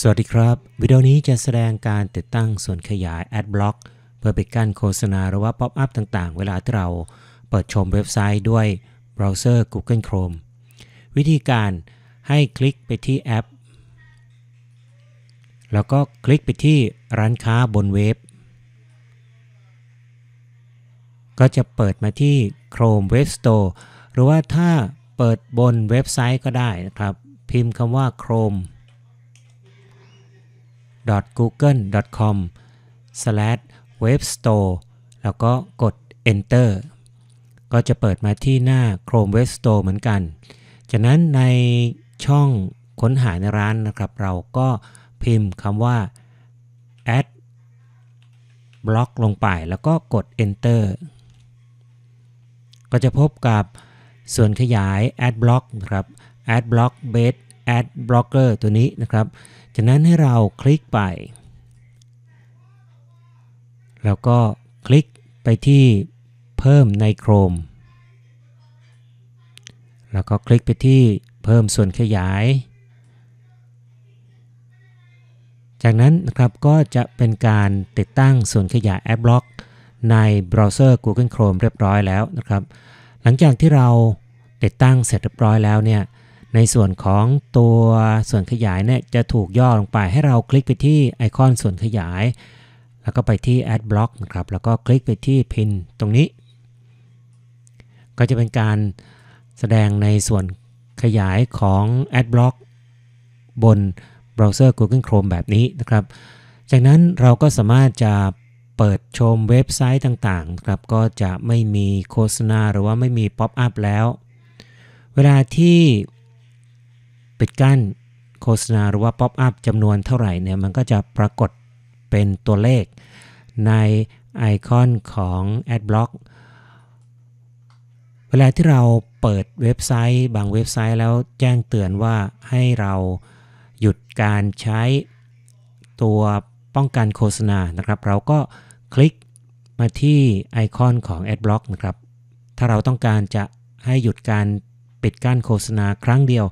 สวัสดีครับ วิดีโอนี้จะแสดงการติดตั้งส่วนขยาย Adblock เพื่อปิดกั้นโฆษณาหรือว่าป๊อปอัพต่างๆ เวลาที่เราเปิดชมเว็บไซต์ด้วยเบราว์เซอร์ Google Chrome วิธีการให้คลิกไปที่แอปแล้วก็คลิกไปที่ร้านค้าบนเว็บ ก็จะเปิดมาที่ Chrome Web Store หรือว่าถ้าเปิดบนเว็บไซต์ก็ได้นะครับ พิมพ์คำว่า Chrome google.com/webstore แล้วก็กด enter ก็จะเปิดมาที่หน้า Chrome Web Store เหมือนกัน จากนั้นในช่องค้นหาในร้านนะครับ เราก็พิมพ์คำว่า add block ลงไปแล้วก็กด enter ก็จะพบกับส่วนขยาย ad block ครับ ad block based Ad Blocker ตัวนี้นะครับ จากนั้นให้เราคลิกไป แล้วก็คลิกไปที่เพิ่มใน Chrome แล้วก็คลิกไปที่เพิ่มส่วนขยาย จากนั้นนะครับก็จะเป็นการติดตั้งส่วนขยาย Ad Block ในเบราว์เซอร์ Google Chrome เรียบร้อยแล้วนะครับ หลังจากที่เราติดตั้งเสร็จเรียบร้อยแล้วเนี่ยในส่วนของตัวส่วนขยายเนี่ยจะถูกย่อลงไปให้เราคลิกไปที่ไอคอนส่วนขยาย แล้วก็ไปที่ add block นะครับแล้วก็คลิกไปที่พินตรงนี้ ก็จะเป็นการแสดงในส่วนขยายของ add block บนเบราว์เซอร์ Google Chrome แบบนี้นะครับ จากนั้นเราก็สามารถจะเปิดชมเว็บไซต์ต่างๆครับก็จะไม่มีโฆษณาหรือว่าไม่มีป๊อปอัพแล้ว เวลาที่ปิดกั้นโฆษณาหรือว่าป๊อปอัพจำนวนเท่าไหร่เนี่ยมันก็จะปรากฏเป็นตัวเลข ในไอคอนของ Adblock เวลาที่เราเปิดเว็บไซต์บางเว็บไซต์แล้วแจ้งเตือนว่าให้เราหยุดการใช้ตัวป้องกันโฆษณานะครับ เราก็คลิกมาที่ไอคอนของ Adblock นะครับ ถ้าเราต้องการจะให้หยุดการปิดกั้นโฆษณาครั้งเดียว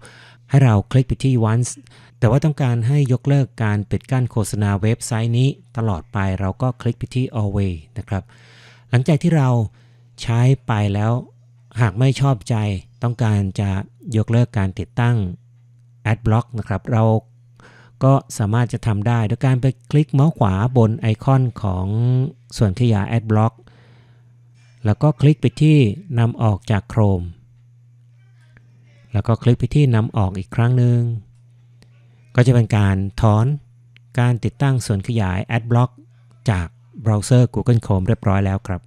ให้เราคลิกไปที่ once แต่ว่าต้องการให้ยกเลิกการปิดกั้นโฆษณาเว็บไซต์นี้ตลอดไป เราก็คลิกไปที่ always นะครับ หลังจากที่เราใช้ไปแล้วหากไม่ชอบใจต้องการจะยกเลิกการติดตั้ง ad block นะครับเราก็สามารถจะทำได้ โดยการไปคลิกเมาส์ขวาบนไอคอนของส่วนขยาย ad block แล้วก็คลิกไปที่นำออกจาก Chrome แล้วก็คลิกไปที่นำออกอีกครั้งหนึ่ง ก็จะเป็นการถอนการติดตั้งส่วนขยาย Adblock จากเบราว์เซอร์ Google Chrome เรียบร้อยแล้วครับ